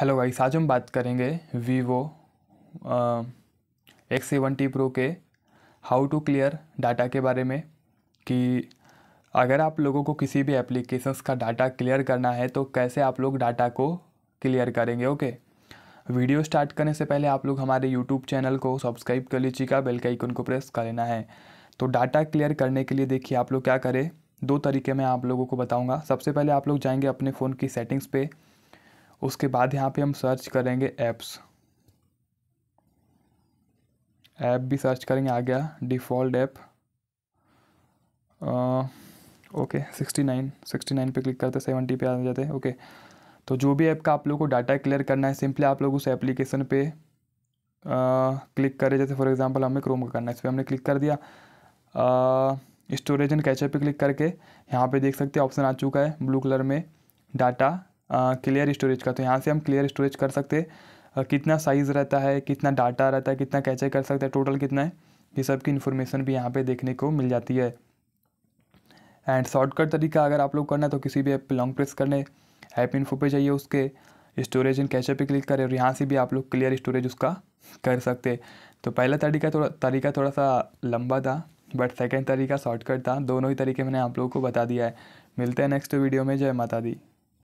hello guys आज हम बात करेंगे वीवो एक्स सेवेंटी प्रो के हाउ टू क्लियर डाटा के बारे में कि अगर आप लोगों को किसी भी एप्लीकेशंस का डाटा क्लियर करना है तो कैसे आप लोग डाटा को क्लियर करेंगे ओके वीडियो स्टार्ट करने से पहले आप लोग हमारे यूट्यूब चैनल को सब्सक्राइब कर लीजिएगा बेल के आइकन को प्रेस कर लेना है तो डाटा क्लियर करने के लिए देखिए आप लोग क्या करें दो तरीके मैं आप लोगों को बताऊँगा सबसे पहले आप लोग जाएंगे अपने फ़ोन की सेटिंग्स पर उसके बाद यहाँ पे हम सर्च करेंगे ऐप्स ऐप भी सर्च करेंगे आ गया default app okay sixty nine sixty nine पर क्लिक करते सेवेंटी पे आ जाते हैं ओके तो जो भी ऐप का आप लोग को डाटा क्लियर करना है सिंपली आप लोग उस एप्लीकेशन पे क्लिक करें जैसे फॉर एग्जांपल हमें क्रोम का करना है इस पर हमने क्लिक कर दिया स्टोरेज एंड कैचअप पे क्लिक करके यहाँ पे देख सकते हैं ऑप्शन आ चुका है ब्लू कलर में डाटा क्लियर स्टोरेज का तो यहाँ से हम क्लियर स्टोरेज कर सकते हैं कितना साइज़ रहता है कितना डाटा रहता है कितना कैचे कर सकते हैं टोटल कितना है ये सब की इन्फॉर्मेशन भी यहाँ पे देखने को मिल जाती है एंड शॉर्टकट तरीका अगर आप लोग करना है तो किसी भी ऐप पर लॉन्ग प्रेस करने ऐप इन्फो पे जाइए उसके स्टोरेज इन कैचअप पे क्लिक करें और यहाँ से भी आप लोग क्लियर स्टोरेज उसका कर सकते तो पहला तरीका थोड़ा तरीका थोड़ा सा लंबा था बट सेकेंड तरीका शॉर्टकट था दोनों ही तरीके मैंने आप लोगों को बता दिया है मिलते हैं नेक्स्ट वीडियो में जय माता दी